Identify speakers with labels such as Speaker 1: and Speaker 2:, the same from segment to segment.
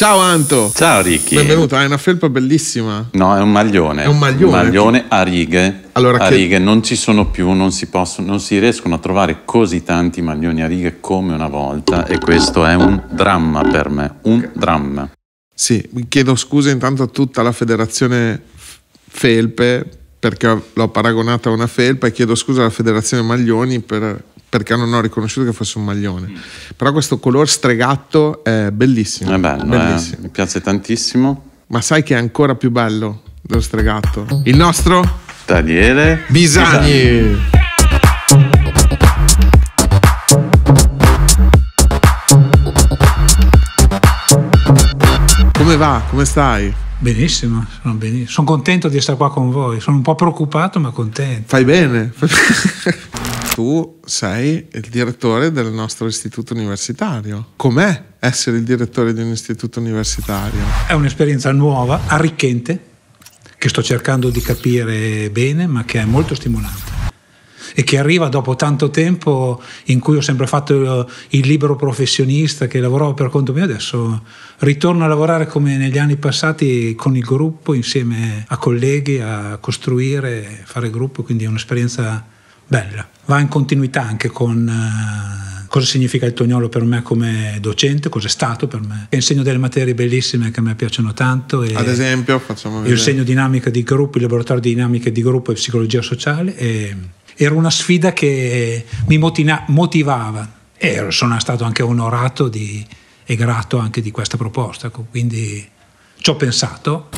Speaker 1: Ciao Anto. Ciao
Speaker 2: Ricky. Benvenuto,
Speaker 1: hai una felpa bellissima.
Speaker 2: No, è un maglione. È un maglione. maglione a righe. Allora, a che... righe non ci sono più, non si, possono, non si riescono a trovare così tanti maglioni a righe come una volta e questo è un dramma per me, un okay. dramma. Sì,
Speaker 1: chiedo scusa intanto a tutta la federazione felpe perché l'ho paragonata a una felpa e chiedo scusa alla federazione Maglioni per, perché non ho riconosciuto che fosse un maglione. Mm. Però questo colore stregato è bellissimo. È bello, eh. bellissimo. Eh? mi piace tantissimo. Ma sai che è ancora più bello dello stregato? Il nostro
Speaker 2: Daniele
Speaker 1: Bisagni. Bisagni. Come
Speaker 3: va? Come stai? Benissimo, sono, benissimo, sono contento di essere qua con voi, sono un po' preoccupato ma contento.
Speaker 1: Fai bene. tu sei il direttore del nostro istituto universitario. Com'è essere il direttore di un istituto universitario?
Speaker 3: È un'esperienza nuova, arricchente, che sto cercando di capire bene ma che è molto stimolante e che arriva dopo tanto tempo in cui ho sempre fatto eh, il libero professionista che lavoravo per conto mio, adesso ritorno a lavorare come negli anni passati con il gruppo, insieme a colleghi, a costruire, fare gruppo, quindi è un'esperienza bella. Va in continuità anche con eh, cosa significa il tognolo per me come docente, cosa è stato per me. Insegno delle materie bellissime che a me piacciono tanto. Ad
Speaker 1: esempio, facciamo vedere. Io insegno
Speaker 3: dinamica di gruppo, il laboratorio di dinamica di gruppo e psicologia sociale e era una sfida che mi motina, motivava e sono stato anche onorato di, e grato anche di questa proposta, quindi
Speaker 1: ci ho pensato.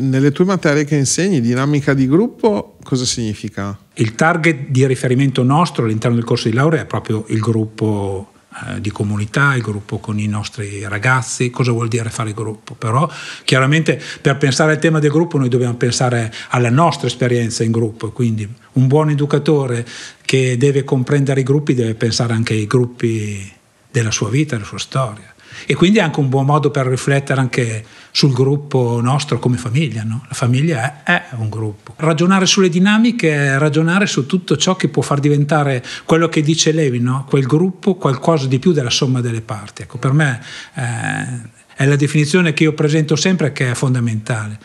Speaker 1: Nelle tue materie che insegni, dinamica di gruppo, cosa significa?
Speaker 3: Il target di riferimento nostro all'interno del corso di laurea è proprio il gruppo eh, di comunità, il gruppo con i nostri ragazzi, cosa vuol dire fare gruppo. Però chiaramente per pensare al tema del gruppo noi dobbiamo pensare alla nostra esperienza in gruppo, quindi un buon educatore che deve comprendere i gruppi deve pensare anche ai gruppi della sua vita, della sua storia. E quindi è anche un buon modo per riflettere anche sul gruppo nostro come famiglia. No? La famiglia è, è, un gruppo. Ragionare sulle dinamiche, ragionare su tutto ciò che può far diventare quello che dice Levi, no? quel gruppo qualcosa di più della somma delle parti. Ecco, per me eh, è la definizione che io presento sempre che è fondamentale.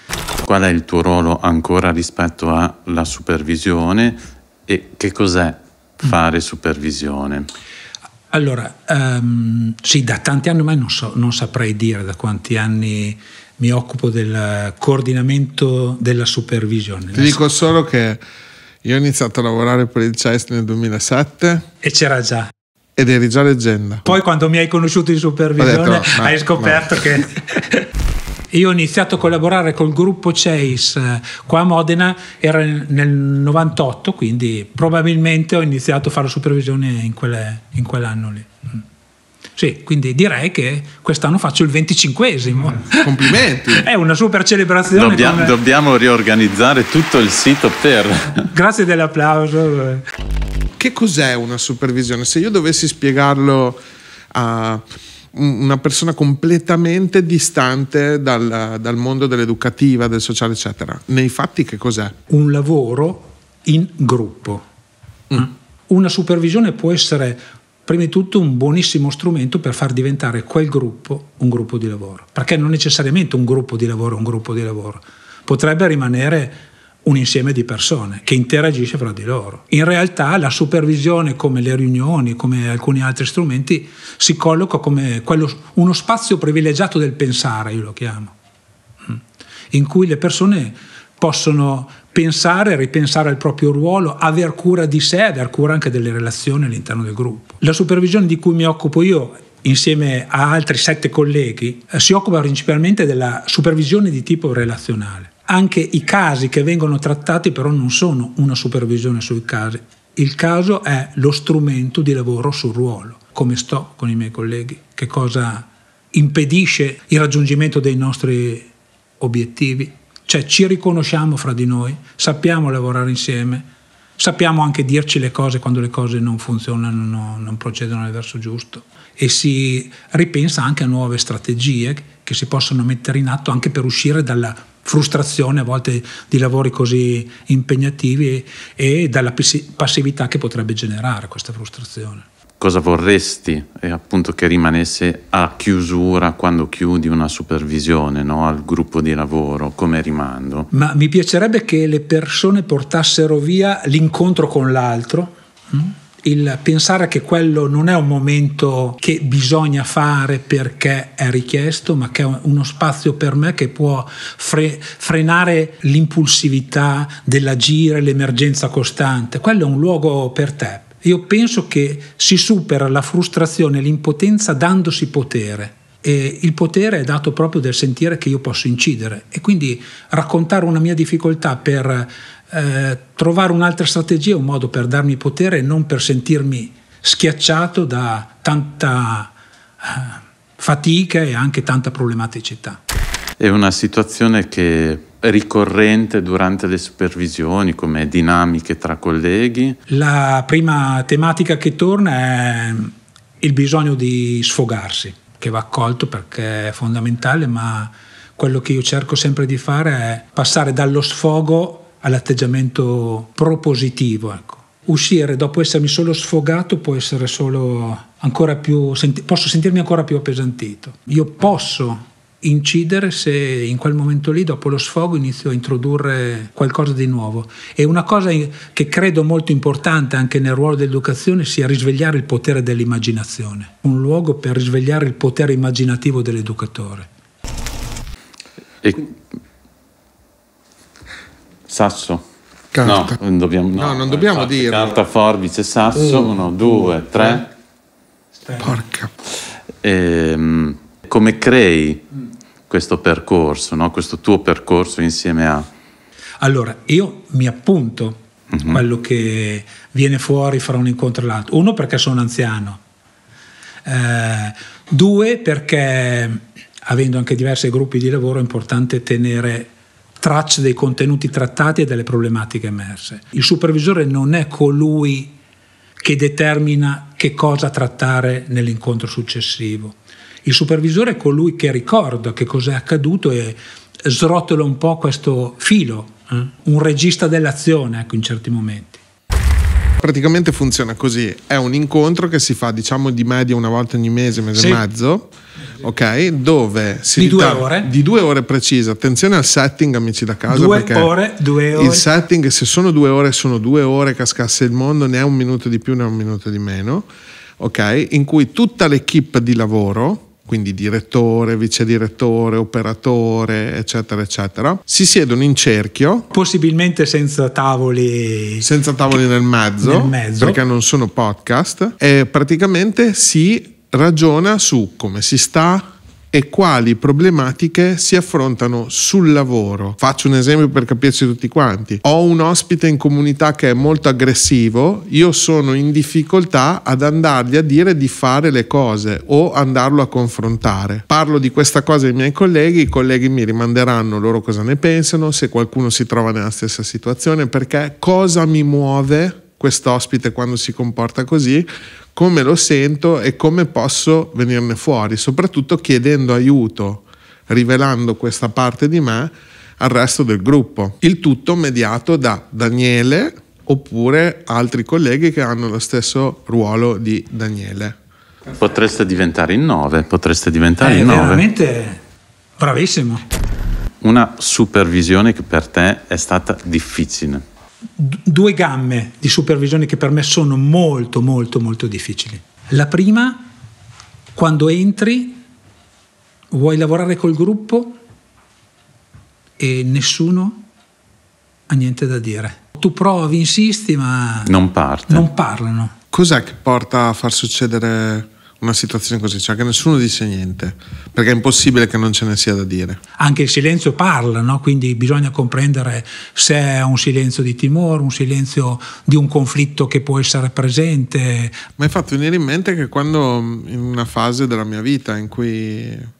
Speaker 2: Qual è il tuo ruolo ancora rispetto alla supervisione e che cos'è mm. fare mm. supervisione?
Speaker 3: Allora, um, sì, da tanti anni ormai non, so, non saprei dire da quanti anni mi occupo del coordinamento della supervisione. Ti dico
Speaker 1: solo che io ho iniziato a lavorare per il CES nel 2007. E c'era già. Ed eri già leggenda.
Speaker 3: Poi quando mi hai conosciuto in supervisione detto, no, hai scoperto no.
Speaker 1: che
Speaker 3: Io ho iniziato a collaborare col gruppo Chase eh, qua a Modena, era nel 98, quindi probabilmente ho iniziato a fare supervisione in, quelle, in quell'anno lì. Mm. Sì, quindi direi che quest'anno faccio il 25esimo. Mm, complimenti!
Speaker 2: È una super celebrazione. Dobbia, come... Dobbiamo riorganizzare tutto il sito per...
Speaker 1: Grazie dell'applauso. Che cos'è una supervisione? Se io dovessi spiegarlo a una persona completamente distante dal, dal mondo dell'educativa, del sociale, eccetera. Nei fatti che cos'è?
Speaker 3: Un lavoro in gruppo. Mm. Una supervisione può essere prima di tutto un buonissimo strumento per far diventare quel gruppo un gruppo di lavoro, perché non necessariamente un gruppo di lavoro è un gruppo di lavoro, potrebbe rimanere un insieme di persone che interagisce fra di loro. In realtà la supervisione, come le riunioni, come alcuni altri strumenti, si colloca come quello, uno spazio privilegiato del pensare, io lo chiamo, mm, in cui le persone possono pensare, ripensare al proprio ruolo, aver cura di sé, aver cura anche delle relazioni all'interno del gruppo. La supervisione di cui mi occupo io insieme a altri sette colleghi eh, si occupa principalmente della supervisione di tipo relazionale anche i casi che vengono trattati però non sono una supervisione sui casi. Il caso è lo strumento di lavoro sul ruolo, come sto con i miei colleghi, che cosa impedisce il raggiungimento dei nostri obiettivi. Cioè ci riconosciamo fra di noi, sappiamo lavorare insieme, sappiamo anche dirci le cose quando le cose non funzionano, no, non procedono nel verso giusto e si ripensa anche a nuove strategie che si possono mettere in atto anche per uscire dalla frustrazione a volte di lavori così impegnativi e, e dalla passività che potrebbe generare questa frustrazione
Speaker 2: cosa vorresti e eh, appunto che rimanesse a chiusura quando chiudi una supervisione no? al gruppo di lavoro come rimando?
Speaker 3: Ma mi piacerebbe che le persone portassero via l'incontro con l'altro. Hm? il pensare che quello non è un momento che bisogna fare perché è richiesto, ma che è uno spazio per me che può fre- frenare l'impulsività dell'agire, l'emergenza costante. Quello è un luogo per te. Io penso che si supera la frustrazione e l'impotenza dandosi potere e il potere è dato proprio del sentire che io posso incidere e quindi raccontare una mia difficoltà per eh, trovare un'altra strategia, un modo per darmi potere e non per sentirmi schiacciato da tanta eh, fatica e anche tanta problematicità.
Speaker 2: È una situazione che è ricorrente durante le supervisioni come dinamiche tra colleghi?
Speaker 3: La prima tematica che torna è il bisogno di sfogarsi che va accolto perché è fondamentale, ma quello che io cerco sempre di fare è passare dallo sfogo all'atteggiamento propositivo. Ecco. Uscire dopo essermi solo sfogato può essere solo ancora più, senti- posso sentirmi ancora più appesantito. Io posso incidere se in quel momento lì, dopo lo sfogo, inizio a introdurre qualcosa di nuovo. E una cosa che credo molto importante anche nel ruolo dell'educazione sia risvegliare il potere dell'immaginazione, un luogo per risvegliare il potere immaginativo dell'educatore.
Speaker 2: E... Sasso. Carta. No, dobbiamo, no, no non dobbiamo forza, dirlo. Carta, forbice, sasso. Uno, uh. uno due, tre. Porca. Ehm, come crei questo percorso, no? questo tuo percorso insieme a...
Speaker 3: Allora, io mi appunto uh-huh. quello che viene fuori fra un incontro e l'altro. Uno perché sono anziano, eh, due perché avendo anche diversi gruppi di lavoro è importante tenere tracce dei contenuti trattati e delle problematiche emerse. Il supervisore non è colui che determina che cosa trattare nell'incontro successivo il supervisore è colui che ricorda che cos'è accaduto e srotola un po' questo filo, eh? un regista dell'azione ecco, in certi
Speaker 1: momenti. Praticamente funziona così, è un incontro che si fa diciamo di media una volta ogni mese, mese sì. e mezzo, ok? Dove si di due ore. Di due ore precise, attenzione al setting amici da casa. Due ore, due ore. Il setting se sono due ore sono due ore, cascasse il mondo, ne è un minuto di più, ne è un minuto di meno, ok? In cui tutta l'equipe di lavoro quindi direttore, vice direttore, operatore, eccetera, eccetera, si siedono in cerchio. Possibilmente senza tavoli. Senza tavoli nel mezzo, nel mezzo. perché non sono podcast, e praticamente si ragiona su come si sta, e quali problematiche si affrontano sul lavoro. Faccio un esempio per capirci tutti quanti. Ho un ospite in comunità che è molto aggressivo, io sono in difficoltà ad andargli a dire di fare le cose o andarlo a confrontare. Parlo di questa cosa ai miei colleghi, i colleghi mi rimanderanno loro cosa ne pensano, se qualcuno si trova nella stessa situazione, perché cosa mi muove quest'ospite quando si comporta così, come lo sento e come posso venirne fuori, soprattutto chiedendo aiuto, rivelando questa parte di me al resto del gruppo. Il tutto mediato da Daniele oppure altri colleghi che hanno lo stesso ruolo di Daniele.
Speaker 2: Potreste diventare in nove, potreste diventare eh, in nove.
Speaker 1: Veramente bravissimo.
Speaker 2: Una supervisione che per te è stata difficile
Speaker 3: due gamme di supervisione che per me sono molto molto molto difficili. La prima, quando entri, vuoi lavorare col gruppo e nessuno ha niente da dire. Tu provi, insisti, ma non, parte. non parlano.
Speaker 1: Cos'è che porta a far succedere una situazione così, cioè che nessuno dice niente, perché è impossibile che non ce ne sia da dire.
Speaker 3: Anche il silenzio parla, no? quindi bisogna comprendere se è un silenzio di timore, un silenzio di un conflitto che può essere presente.
Speaker 1: Mi hai fatto venire in mente che quando mm, in una fase della mia vita in cui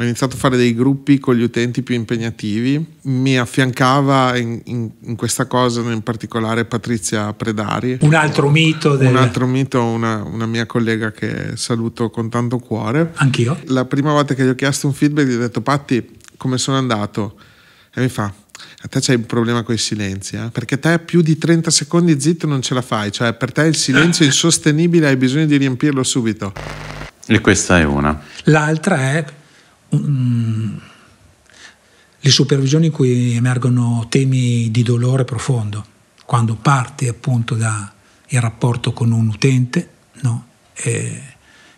Speaker 1: ho iniziato a fare dei gruppi con gli utenti più impegnativi, mi affiancava in, in, in questa cosa in particolare Patrizia Predari. Un altro mito. Del... Un altro mito, una, una mia collega che saluto con tanto cuore. Anch'io. La prima volta che gli ho chiesto un feedback gli ho detto Patti come sono andato? E mi fa a te c'hai un problema con i silenzi, eh? perché te più di 30 secondi zitto non ce la fai, cioè per te il silenzio è insostenibile, hai bisogno di riempirlo subito.
Speaker 2: E questa è una.
Speaker 3: L'altra è Mm. le supervisioni in cui emergono temi di dolore profondo, quando parti appunto dal rapporto con un utente no? eh,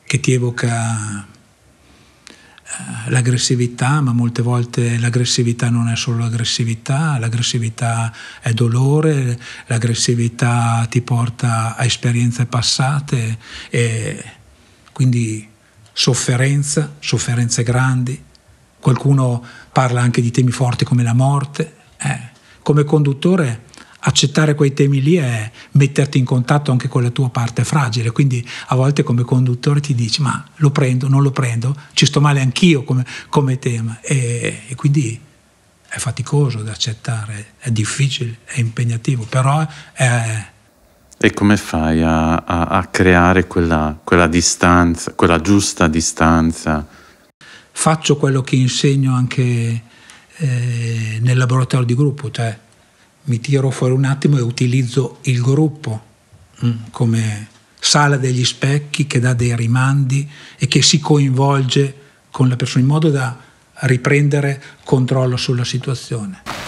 Speaker 3: che ti evoca eh, l'aggressività, ma molte volte l'aggressività non è solo aggressività, l'aggressività è dolore, l'aggressività ti porta a esperienze passate e quindi sofferenza, sofferenze grandi, qualcuno parla anche di temi forti come la morte. Eh, come conduttore accettare quei temi lì è metterti in contatto anche con la tua parte fragile, quindi a volte come conduttore ti dici ma lo prendo, non lo prendo, ci sto male anch'io come, come tema e, e, quindi è faticoso da accettare, è difficile, è impegnativo, però
Speaker 2: è, e come fai a, a, a creare quella, quella distanza, quella giusta distanza?
Speaker 3: Faccio quello che insegno anche eh, nel laboratorio di gruppo, cioè mi tiro fuori un attimo e utilizzo il gruppo mm. come sala degli specchi che dà dei rimandi e che si coinvolge con la persona in modo da riprendere controllo sulla situazione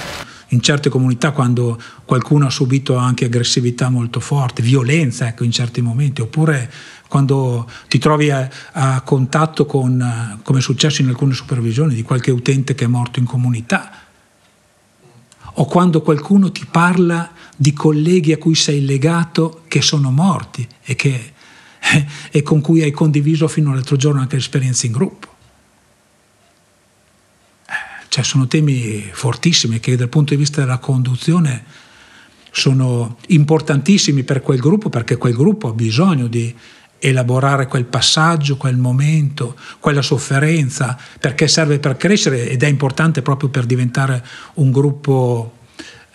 Speaker 3: in certe comunità quando qualcuno ha subito anche aggressività molto forte, violenza ecco, in certi momenti, oppure quando ti trovi a, a contatto con, come è successo in alcune supervisioni, di qualche utente che è morto in comunità, o quando qualcuno ti parla di colleghi a cui sei legato che sono morti e, che, e con cui hai condiviso fino all'altro giorno anche l'esperienza in gruppo. Cioè, sono temi fortissimi che dal punto di vista della conduzione sono importantissimi per quel gruppo perché quel gruppo ha bisogno di elaborare quel passaggio, quel momento, quella sofferenza, perché serve per crescere ed è importante proprio per diventare un gruppo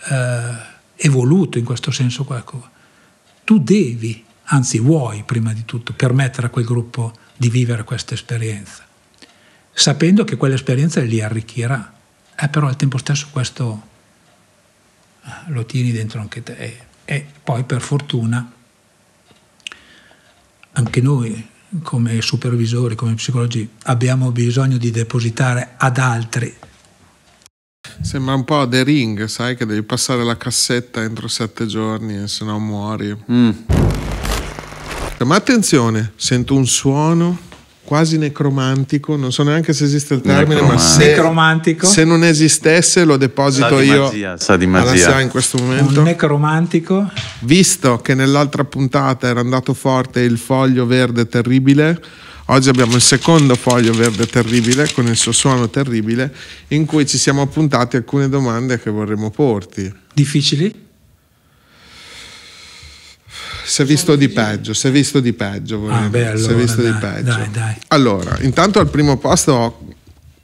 Speaker 3: eh, evoluto in questo senso. Ecco. Tu devi, anzi vuoi prima di tutto, permettere a quel gruppo di vivere questa esperienza sapendo che quell'esperienza li arricchirà. Eh, però al tempo stesso questo eh, lo tieni dentro anche te. E, poi per fortuna anche noi come supervisori, come psicologi, abbiamo bisogno di depositare ad altri.
Speaker 1: Sembra un po' The Ring, sai, che devi passare la cassetta entro sette giorni, se no muori. Mm. Ma attenzione, sento un suono quasi necromantico, non so neanche se esiste il termine, ma se, se, non esistesse lo deposito sa io magia,
Speaker 2: sa di magia. Sa in
Speaker 1: questo momento. Un necromantico. Visto che nell'altra puntata era andato forte il foglio verde terribile, oggi abbiamo il secondo foglio verde terribile con il suo suono terribile in cui ci siamo appuntati alcune domande che vorremmo porti. Difficili? Si è visto di peggio, si è visto di peggio. Ah, beh, allora, si è visto dai, di peggio. Dai, dai. Allora, intanto al primo posto,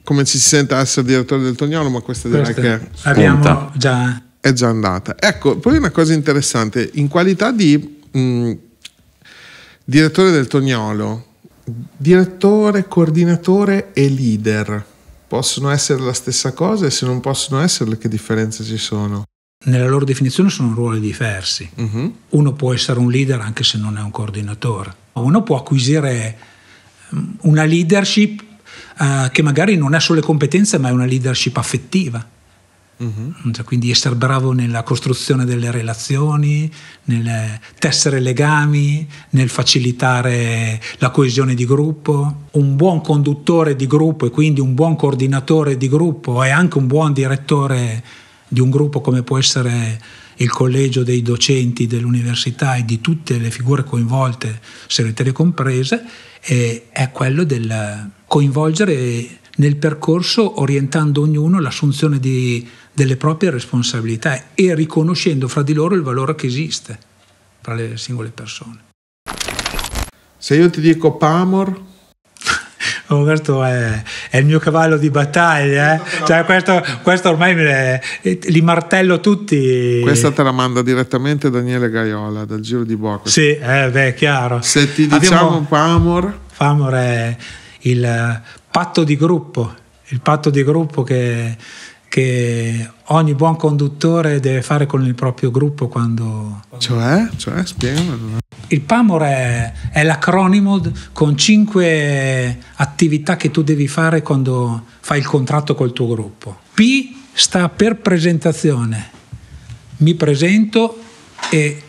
Speaker 1: come ci si sente essere direttore del Tognolo, ma questa direi che... Abbiamo già... È già andata. Ecco, poi una cosa interessante, in qualità di mh, direttore del Tognolo, direttore, coordinatore e leader possono essere la stessa cosa e se non possono essere che differenze ci sono?
Speaker 3: nella loro definizione sono ruoli diversi. Uh-huh. Uno può essere un leader anche se non è un coordinatore, uno può acquisire mm, una leadership uh, che magari non ha solo le competenze ma è una leadership affettiva. Uh-huh. quindi essere bravo nella costruzione delle relazioni, nel tessere legami, nel facilitare la coesione di gruppo. Un buon conduttore di gruppo e quindi un buon coordinatore di gruppo è anche un buon direttore di un gruppo come può essere il collegio dei docenti dell'università e di tutte le figure coinvolte, segreterie comprese, è quello del coinvolgere nel percorso orientando ognuno l'assunzione di, delle proprie responsabilità e riconoscendo fra di loro il valore che esiste fra le singole persone. Se io ti dico Pamor, questo è, è, il mio cavallo di battaglia. Eh? Cioè, questo, questo, ormai le, li martello tutti. Questa te
Speaker 1: la manda direttamente Daniele Gaiola dal Giro di Boca. Sì, eh, beh, chiaro. Se ti diciamo
Speaker 3: Famor. Famor è il patto di gruppo, il patto di gruppo che che ogni buon conduttore deve fare con il proprio gruppo quando... Cioè? Cioè? Spiegamelo. Il PAMOR è, è l'acronimo con cinque attività che tu devi fare quando fai il contratto col tuo gruppo. P sta per presentazione. Mi presento e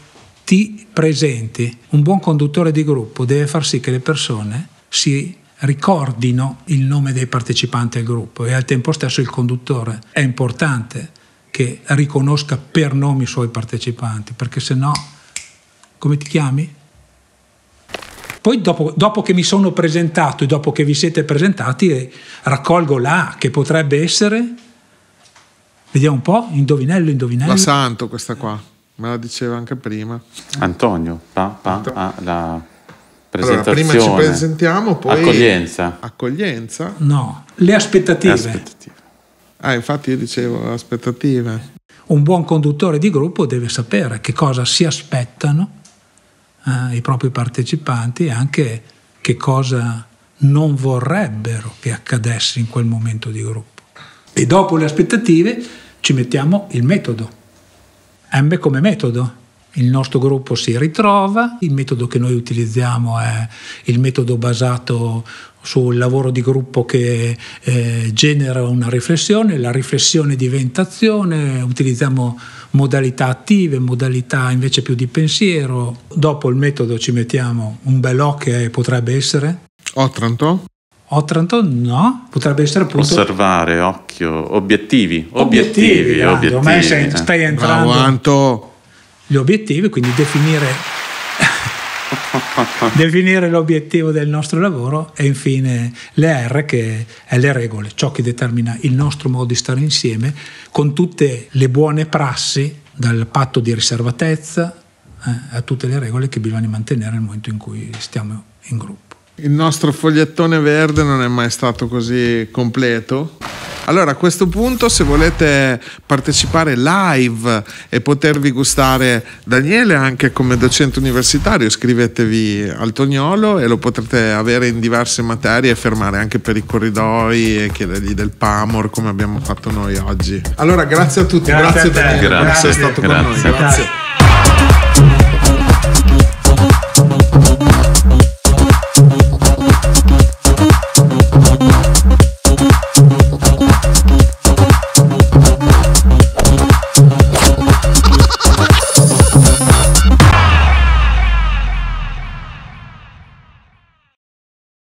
Speaker 3: ti presenti. Un buon conduttore di gruppo deve far sì che le persone si ricordino il nome dei partecipanti al gruppo e al tempo stesso il conduttore. È importante che riconosca per nome i suoi partecipanti, perché se no, come ti chiami? Poi dopo, dopo, che mi sono presentato e dopo che vi siete presentati, eh, raccolgo la che potrebbe essere, vediamo un po', indovinello, indovinello. La Santo
Speaker 1: questa qua, me la diceva anche prima.
Speaker 2: Antonio, pa, pa, Anto- la allora, prima ci presentiamo, poi... Accoglienza.
Speaker 1: Accoglienza? No, le aspettative. le aspettative. Ah, infatti io dicevo aspettative.
Speaker 3: Un buon conduttore di gruppo deve sapere che cosa si aspettano eh, i propri partecipanti e anche che cosa non vorrebbero che accadesse in quel momento di gruppo. E dopo le aspettative ci mettiamo il metodo. M come metodo il nostro gruppo si ritrova, il metodo che noi utilizziamo è il metodo basato sul lavoro di gruppo che eh, genera una riflessione, la riflessione diventa azione, utilizziamo modalità attive, modalità invece più di pensiero. Dopo il metodo ci mettiamo un bel O che potrebbe essere? Otranto? Otranto no, potrebbe essere appunto...
Speaker 2: Osservare, occhio, obiettivi, obiettivi, obiettivi. obiettivi, Ormai stai entrando... Bravo,
Speaker 3: Anto gli obiettivi, quindi definire, definire l'obiettivo del nostro lavoro e infine le R che è le regole, ciò che determina il nostro modo di stare insieme con tutte le buone prassi, dal patto di riservatezza eh, a tutte le regole che bisogna mantenere nel momento in cui stiamo in gruppo.
Speaker 1: Il nostro fogliettone verde non è mai stato così completo. Allora a questo punto se volete partecipare live e potervi gustare Daniele anche come docente universitario scrivetevi al Tognolo e lo potrete avere in diverse materie e fermare anche per i corridoi e chiedergli del Pamor come abbiamo fatto noi oggi. Allora grazie a tutti, grazie, grazie, a te. Daniele, grazie, grazie, grazie.